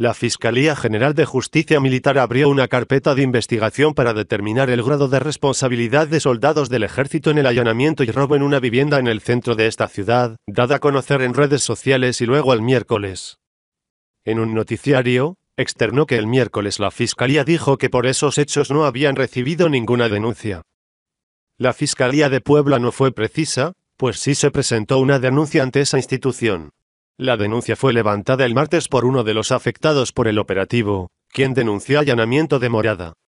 La Fiscalía General de Justicia Militar abrió una carpeta de investigación para determinar el grado de responsabilidad de soldados del ejército en el allanamiento y robo en una vivienda en el centro de esta ciudad, dada a conocer en redes sociales y luego el miércoles. En un noticiario, externó que el miércoles la Fiscalía dijo que por esos hechos no habían recibido ninguna denuncia. La Fiscalía de Puebla no fue precisa, pues sí se presentó una denuncia ante esa institución. La denuncia fue levantada el martes por uno de los afectados por el operativo, quien denunció allanamiento de morada.